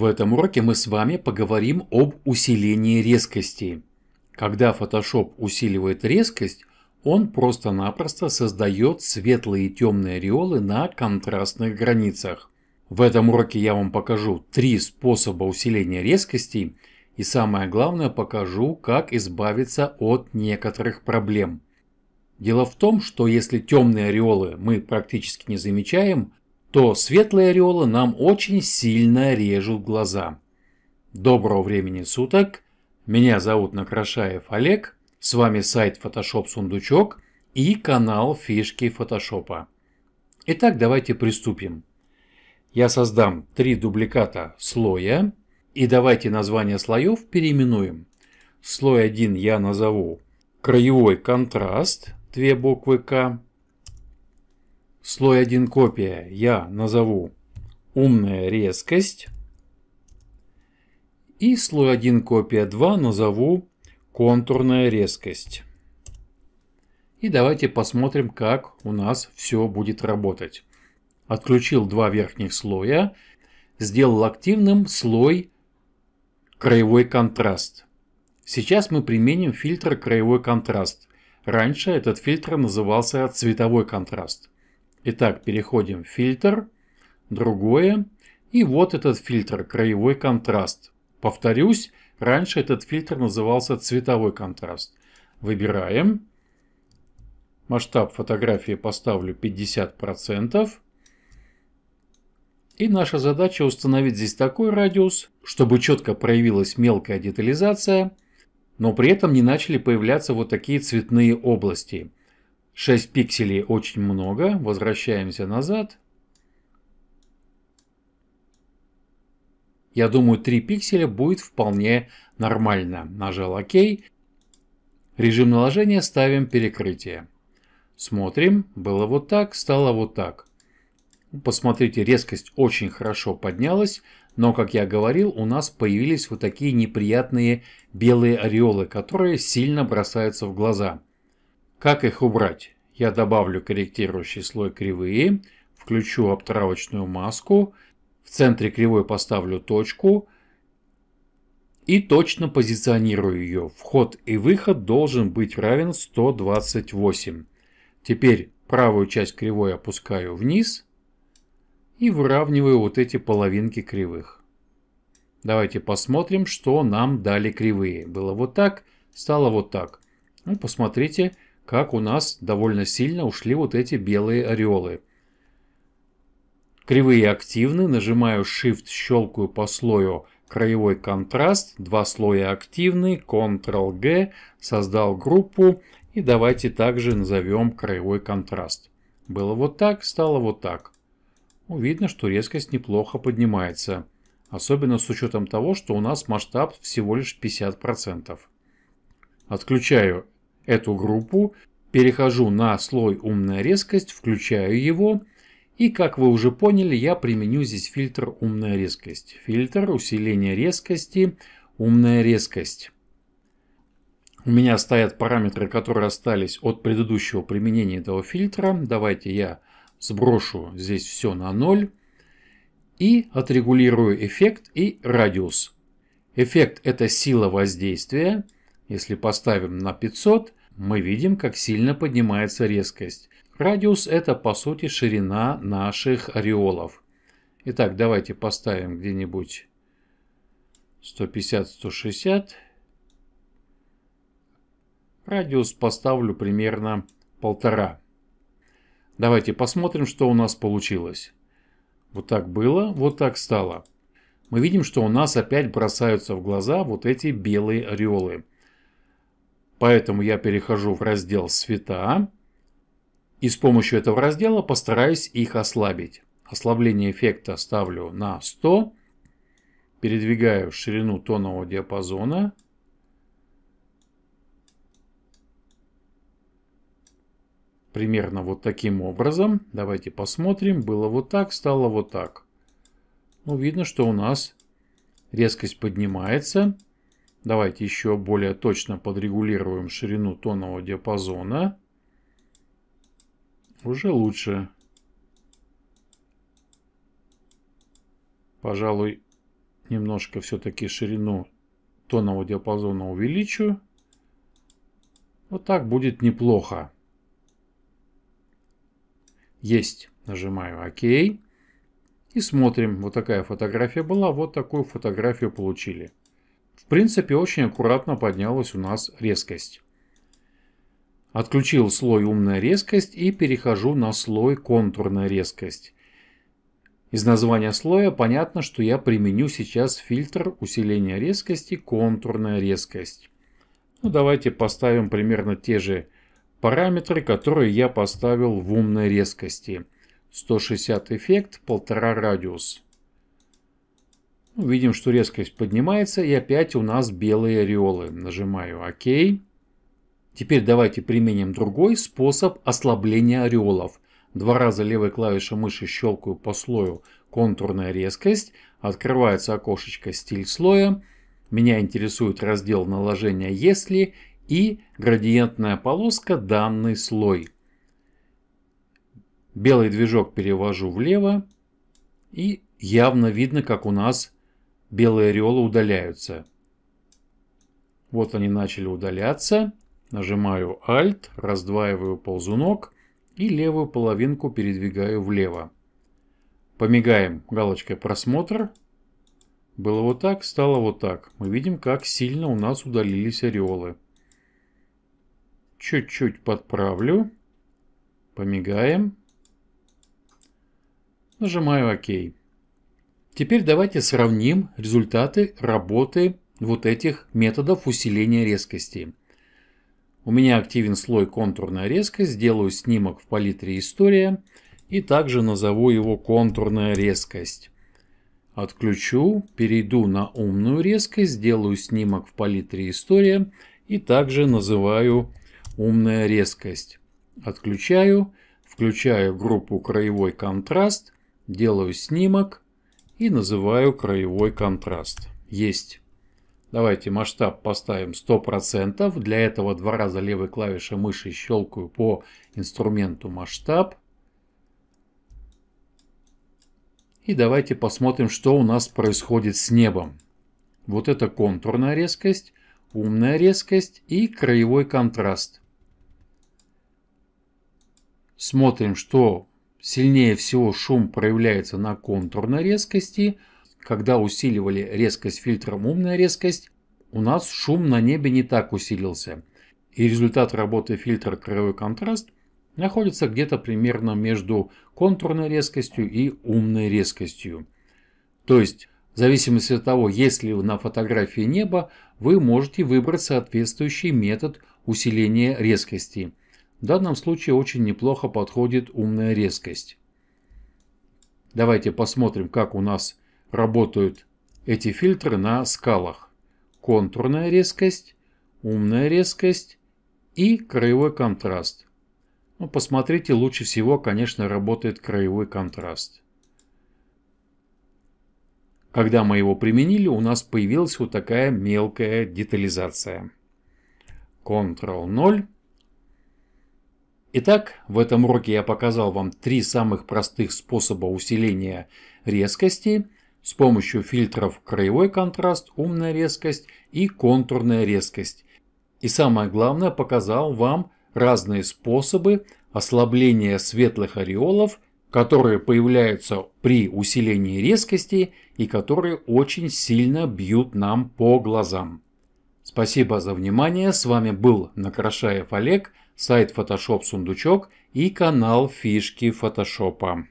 В этом уроке мы с вами поговорим об усилении резкости. Когда Photoshop усиливает резкость, он просто-напросто создает светлые и темные ореолы на контрастных границах. В этом уроке я вам покажу три способа усиления резкости и самое главное покажу, как избавиться от некоторых проблем. Дело в том, что если темные ореолы мы практически не замечаем, то светлые ореолы нам очень сильно режут глаза. Доброго времени суток. Меня зовут Накрашаев Олег. С вами сайт Photoshop Сундучок и канал Фишки Фотошопа. Итак, давайте приступим. Я создам три дубликата слоя. И давайте название слоев переименуем. Слой 1 я назову краевой контраст, две буквы К. Слой 1 копия я назову «Умная резкость». И слой 1 копия 2 назову «Контурная резкость». И давайте посмотрим, как у нас все будет работать. Отключил два верхних слоя, сделал активным слой краевой контраст. Сейчас мы применим фильтр краевой контраст. Раньше этот фильтр назывался цветовой контраст. Итак, переходим в фильтр, другое. И вот этот фильтр, краевой контраст. Повторюсь, раньше этот фильтр назывался цветовой контраст. Выбираем. Масштаб фотографии поставлю 50%. И наша задача установить здесь такой радиус, чтобы четко проявилась мелкая детализация, но при этом не начали появляться вот такие цветные области – 6 пикселей очень много. Возвращаемся назад. Я думаю, 3 пикселя будет вполне нормально. Нажал ОК. Режим наложения ставим перекрытие. Смотрим. Было вот так, стало вот так. Посмотрите, резкость очень хорошо поднялась, но, как я говорил, у нас появились вот такие неприятные белые ореолы, которые сильно бросаются в глаза. Как их убрать? Я добавлю корректирующий слой кривые, включу обтравочную маску, в центре кривой поставлю точку и точно позиционирую ее. Вход и выход должен быть равен 128. Теперь правую часть кривой опускаю вниз и выравниваю вот эти половинки кривых. Давайте посмотрим, что нам дали кривые. Было вот так, стало вот так. Ну, посмотрите, посмотрите как у нас довольно сильно ушли вот эти белые орелы. Кривые активны, нажимаю Shift, щелкаю по слою краевой контраст, два слоя активны, Ctrl-G, создал группу и давайте также назовем краевой контраст. Было вот так, стало вот так. Ну, видно, что резкость неплохо поднимается, особенно с учетом того, что у нас масштаб всего лишь 50%. Отключаю эту группу, перехожу на слой «Умная резкость», включаю его, и как вы уже поняли, я применю здесь фильтр «Умная резкость». Фильтр усиление резкости, «Умная резкость». У меня стоят параметры, которые остались от предыдущего применения этого фильтра. Давайте я сброшу здесь все на 0 и отрегулирую эффект и радиус. Эффект это сила воздействия. Если поставим на 500, мы видим, как сильно поднимается резкость. Радиус – это, по сути, ширина наших ореолов. Итак, давайте поставим где-нибудь 150-160. Радиус поставлю примерно полтора. Давайте посмотрим, что у нас получилось. Вот так было, вот так стало. Мы видим, что у нас опять бросаются в глаза вот эти белые ореолы. Поэтому я перехожу в раздел «Света» и с помощью этого раздела постараюсь их ослабить. Ослабление эффекта ставлю на 100, передвигаю ширину тонового диапазона примерно вот таким образом. Давайте посмотрим. Было вот так, стало вот так. Ну, видно, что у нас резкость поднимается. Давайте еще более точно подрегулируем ширину тонного диапазона. Уже лучше. Пожалуй, немножко все-таки ширину тонного диапазона увеличу. Вот так будет неплохо. Есть. Нажимаю ОК. И смотрим. Вот такая фотография была. Вот такую фотографию получили. В принципе, очень аккуратно поднялась у нас резкость. Отключил слой «Умная резкость» и перехожу на слой «Контурная резкость». Из названия слоя понятно, что я применю сейчас фильтр усиления резкости «Контурная резкость». Ну, давайте поставим примерно те же параметры, которые я поставил в «Умной резкости». 160 эффект, 1,5 радиус. Видим, что резкость поднимается и опять у нас белые ореолы. Нажимаю ОК. Теперь давайте применим другой способ ослабления ореолов. Два раза левой клавишей мыши щелкаю по слою «Контурная резкость». Открывается окошечко «Стиль слоя». Меня интересует раздел наложения «Если» и градиентная полоска «Данный слой». Белый движок перевожу влево и явно видно, как у нас белые орелы удаляются. Вот они начали удаляться. Нажимаю Alt, раздваиваю ползунок и левую половинку передвигаю влево. Помигаем галочкой «Просмотр». Было вот так, стало вот так. Мы видим, как сильно у нас удалились ореолы. Чуть-чуть подправлю. Помигаем. Нажимаю «Ок». Теперь давайте сравним результаты работы вот этих методов усиления резкости. У меня активен слой контурная резкость, сделаю снимок в палитре «История» и также назову его контурная резкость. Отключу, перейду на умную резкость, сделаю снимок в палитре «История» и также называю умная резкость. Отключаю, включаю группу краевой контраст, делаю снимок, и называю краевой контраст. Есть. Давайте масштаб поставим 100%. Для этого два раза левой клавишей мыши щелкаю по инструменту масштаб. И давайте посмотрим, что у нас происходит с небом. Вот это контурная резкость, умная резкость и краевой контраст. Смотрим, что Сильнее всего шум проявляется на контурной резкости. Когда усиливали резкость фильтром «умная резкость», у нас шум на небе не так усилился. И результат работы фильтра «краевой контраст» находится где-то примерно между контурной резкостью и умной резкостью. То есть, в зависимости от того, есть ли на фотографии небо, вы можете выбрать соответствующий метод усиления резкости – в данном случае очень неплохо подходит умная резкость. Давайте посмотрим, как у нас работают эти фильтры на скалах. Контурная резкость, умная резкость и краевой контраст. Ну, посмотрите, лучше всего, конечно, работает краевой контраст. Когда мы его применили, у нас появилась вот такая мелкая детализация. Ctrl 0. Итак, в этом уроке я показал вам три самых простых способа усиления резкости с помощью фильтров краевой контраст, умная резкость и контурная резкость. И самое главное, показал вам разные способы ослабления светлых ореолов, которые появляются при усилении резкости и которые очень сильно бьют нам по глазам. Спасибо за внимание. С вами был Накрашаев Олег сайт Photoshop Сундучок и канал Фишки Фотошопа.